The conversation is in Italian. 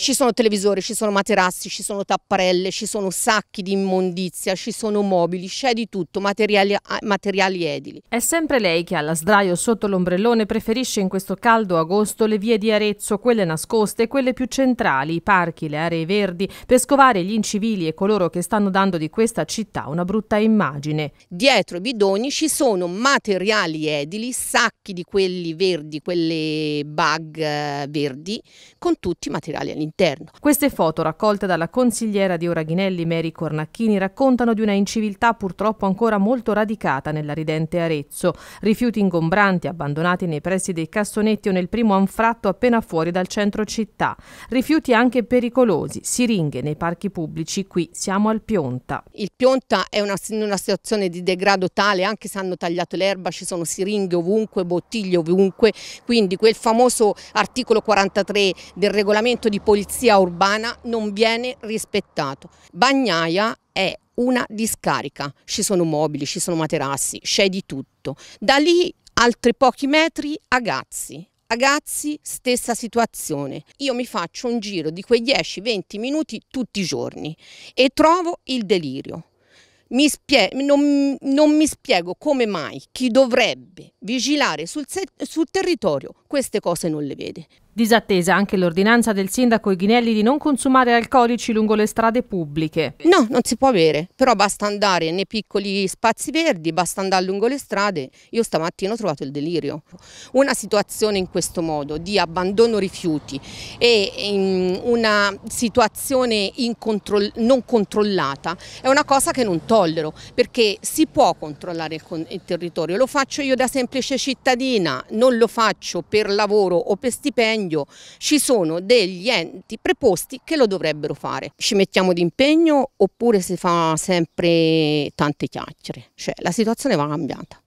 Ci sono televisori, ci sono materassi, ci sono tapparelle, ci sono sacchi di immondizia, ci sono mobili, c'è di tutto, materiali, materiali edili. È sempre lei che alla sdraio sotto l'ombrellone preferisce in questo caldo agosto le vie di Arezzo, quelle nascoste e quelle più centrali, i parchi, le aree verdi, per scovare gli incivili e coloro che stanno dando di questa città una brutta immagine. Dietro i bidoni ci sono materiali edili, sacchi di quelli verdi, quelle bag eh, verdi, con tutti i materiali all'interno interno. Queste foto raccolte dalla consigliera di Oraghinelli Mary Cornacchini raccontano di una inciviltà purtroppo ancora molto radicata nella ridente Arezzo. Rifiuti ingombranti abbandonati nei pressi dei cassonetti o nel primo anfratto appena fuori dal centro città. Rifiuti anche pericolosi, siringhe nei parchi pubblici. Qui siamo al Pionta. Il Pionta è una, in una situazione di degrado tale, anche se hanno tagliato l'erba ci sono siringhe ovunque, bottiglie ovunque, quindi quel famoso articolo 43 del regolamento di polizia polizia urbana non viene rispettato. Bagnaia è una discarica, ci sono mobili, ci sono materassi, c'è di tutto. Da lì altri pochi metri Agazzi. Agazzi, stessa situazione. Io mi faccio un giro di quei 10-20 minuti tutti i giorni e trovo il delirio. Mi non, non, mi spiego come mai chi dovrebbe vigilare sul, sul territorio queste cose non le vede. Disattesa anche l'ordinanza del sindaco Ghinelli di non consumare alcolici lungo le strade pubbliche. No, non si può avere, però basta andare nei piccoli spazi verdi, basta andare lungo le strade. Io stamattina ho trovato il delirio. Una situazione in questo modo di abbandono rifiuti e una situazione control non controllata è una cosa che non tollero perché si può controllare il, il territorio. Lo faccio io da semplice cittadina, non lo faccio per lavoro o per stipendio meglio ci sono degli enti preposti che lo dovrebbero fare. Ci mettiamo d'impegno oppure si fa sempre tante chiacchiere, cioè la situazione va cambiata.